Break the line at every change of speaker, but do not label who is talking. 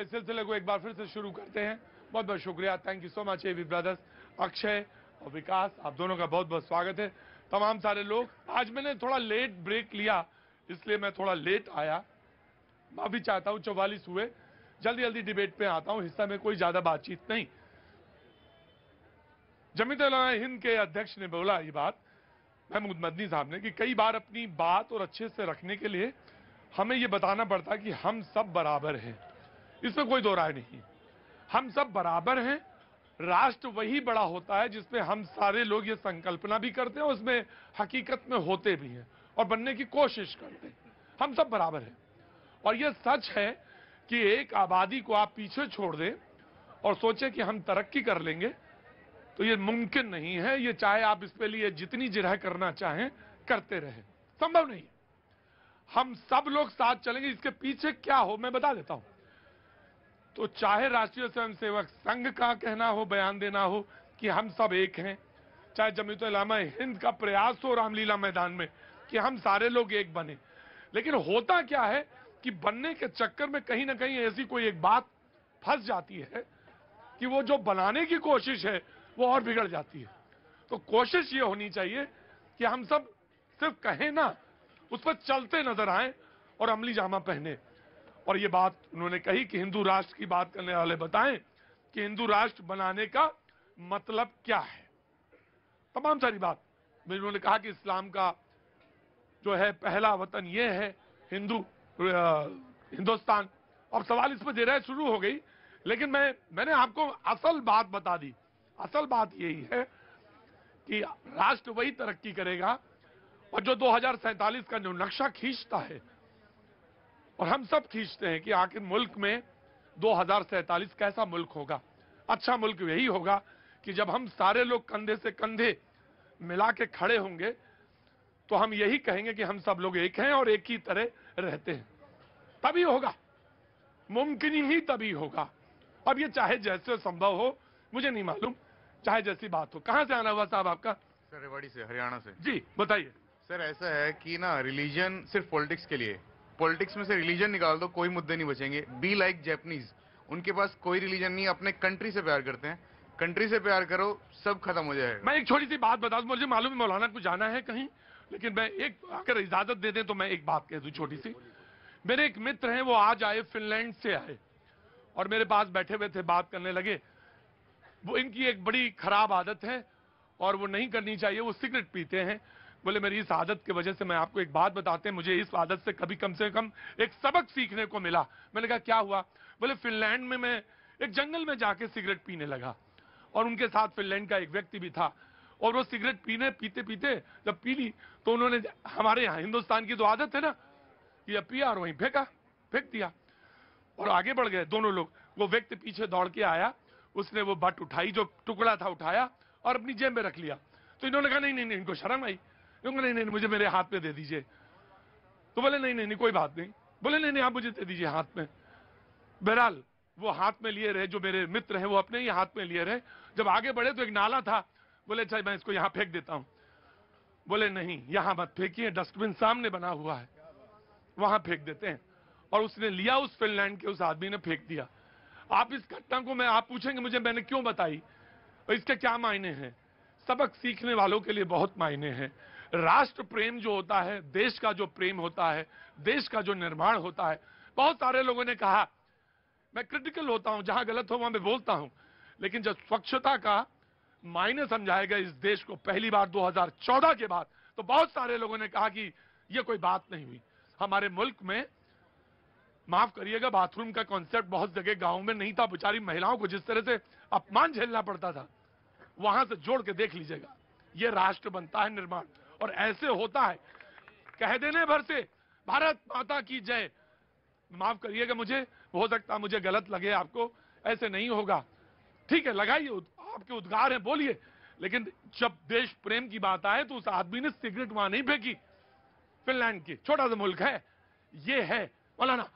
इस सिलसिले को एक बार फिर से शुरू करते हैं बहुत बहुत शुक्रिया थैंक यू सो मच ए ब्रदर्स अक्षय और विकास आप दोनों का बहुत बहुत स्वागत है तमाम सारे लोग आज मैंने थोड़ा लेट ब्रेक लिया इसलिए मैं थोड़ा लेट आया माफी चाहता हूँ चौवालीस हुए जल्दी जल्दी डिबेट पे आता हूँ हिस्सा में कोई ज्यादा बातचीत नहीं जमीत हिंद के अध्यक्ष ने बोला ये बात महमूद मदनी साहब ने कि कई बार अपनी बात और अच्छे से रखने के लिए हमें ये बताना पड़ता कि हम सब बराबर हैं इसमें कोई दो राय नहीं हम सब बराबर हैं राष्ट्र वही बड़ा होता है जिसमें हम सारे लोग ये संकल्पना भी करते हैं उसमें हकीकत में होते भी हैं और बनने की कोशिश करते हैं हम सब बराबर हैं और यह सच है कि एक आबादी को आप पीछे छोड़ दें और सोचें कि हम तरक्की कर लेंगे तो ये मुमकिन नहीं है ये चाहे आप इसके लिए जितनी जिरह करना चाहें करते रहे संभव नहीं है हम सब लोग साथ चलेंगे इसके पीछे क्या हो मैं बता देता हूं तो चाहे राष्ट्रीय स्वयंसेवक संघ का कहना हो बयान देना हो कि हम सब एक हैं चाहे जमीत तो इलामा हिंद का प्रयास हो रामलीला मैदान में कि हम सारे लोग एक बने लेकिन होता क्या है कि बनने के चक्कर में कहीं ना कहीं ऐसी कोई एक बात फंस जाती है कि वो जो बनाने की कोशिश है वो और बिगड़ जाती है तो कोशिश ये होनी चाहिए कि हम सब सिर्फ कहें ना उस पर चलते नजर आए और अमली जामा पहने और ये बात उन्होंने कही कि हिंदू राष्ट्र की बात करने वाले बताएं कि हिंदू राष्ट्र बनाने का मतलब क्या है तमाम सारी बात उन्होंने कहा कि इस्लाम का जो है पहला वतन ये है हिंदू हिंदुस्तान और सवाल इस पर रहे शुरू हो गई लेकिन मैं मैंने आपको असल बात बता दी असल बात यही है कि राष्ट्र वही तरक्की करेगा और जो दो का जो नक्शा खींचता है और हम सब खींचते हैं कि आखिर मुल्क में दो कैसा मुल्क होगा अच्छा मुल्क यही होगा कि जब हम सारे लोग कंधे से कंधे मिला के खड़े होंगे तो हम यही कहेंगे कि हम सब लोग एक हैं और एक ही तरह रहते हैं तभी होगा मुमकिन ही तभी होगा अब ये चाहे जैसे संभव हो मुझे नहीं मालूम चाहे जैसी बात हो कहाँ से आना हुआ साहब आपका सर रेवाड़ी से हरियाणा से जी बताइए सर ऐसा है कि ना रिलीजन सिर्फ पॉलिटिक्स के लिए पॉलिटिक्स में से रिलीजन निकाल दो कोई मुद्दे नहीं बचेंगे बी लाइक जैपनीज उनके पास कोई रिलीजन नहीं अपने कंट्री से प्यार करते हैं कंट्री से प्यार करो सब खत्म हो जाएगा मैं एक छोटी सी बात बता दू मुझे मालूम है मौलाना को जाना है कहीं लेकिन मैं एक अगर इजाजत दे दें तो मैं एक बात कह दू छोटी सी मेरे एक मित्र हैं वो आज आए फिनलैंड से आए और मेरे पास बैठे हुए थे बात करने लगे वो इनकी एक बड़ी खराब आदत है और वो नहीं करनी चाहिए वो सिगरेट पीते हैं बोले मेरी इस आदत की वजह से मैं आपको एक बात बताते हैं मुझे इस आदत से कभी कम से कम एक सबक सीखने को मिला मैंने कहा क्या हुआ बोले फिनलैंड में मैं एक जंगल में जाके सिगरेट पीने लगा और उनके साथ फिनलैंड का एक व्यक्ति भी था और वो सिगरेट पीने पीते पीते जब पी ली तो उन्होंने हमारे यहाँ हिंदुस्तान की जो आदत है ना कि अब पिया और वहीं फेंका फेंक दिया और आगे बढ़ गए दोनों लोग वो व्यक्ति पीछे दौड़ के आया उसने वो बट उठाई जो टुकड़ा था उठाया और अपनी जेब में रख लिया तो इन्होंने कहा नहीं नहीं नहीं इनको शर्म आई तो नहीं नहीं मुझे मेरे हाथ में दे दीजिए तो बोले नहीं नहीं नहीं कोई बात नहीं बोले नहीं नहीं आप मुझे दे दीजिए हाथ में बहरहाल वो हाथ में लिए रहे जो मेरे मित्र हैं वो अपने ही हाथ में लिए रहे जब आगे बढ़े तो एक नाला था बोले अच्छा मैं इसको यहाँ फेंक देता हूँ बोले नहीं यहाँ मत फेंकिए डस्टबिन सामने बना हुआ है वहां फेंक देते हैं और उसने लिया उस फिनलैंड के उस आदमी ने फेंक दिया आप इस घटना को मैं आप पूछेंगे मुझे मैंने क्यों बताई और इसके क्या मायने हैं सबक सीखने वालों के लिए बहुत मायने हैं राष्ट्र प्रेम जो होता है देश का जो प्रेम होता है देश का जो निर्माण होता है बहुत सारे लोगों ने कहा मैं क्रिटिकल होता हूं जहां गलत हो वहां मैं बोलता हूं लेकिन जब स्वच्छता का मायने समझाएगा इस देश को पहली बार 2014 के बाद तो बहुत सारे लोगों ने कहा कि यह कोई बात नहीं हुई हमारे मुल्क में माफ करिएगा बाथरूम का कॉन्सेप्ट बहुत जगह गांव में नहीं था बेचारी महिलाओं को जिस तरह से अपमान झेलना पड़ता था वहां से जोड़ के देख लीजिएगा यह राष्ट्र बनता है निर्माण और ऐसे होता है कह देने भर से भारत माता की जय माफ करिएगा मुझे हो सकता मुझे गलत लगे आपको ऐसे नहीं होगा ठीक है लगाइए आपके उद्गार है बोलिए लेकिन जब देश प्रेम की बात आए तो उस आदमी ने सिगरेट वहां नहीं फेंकी फिनलैंड की छोटा सा मुल्क है ये है ना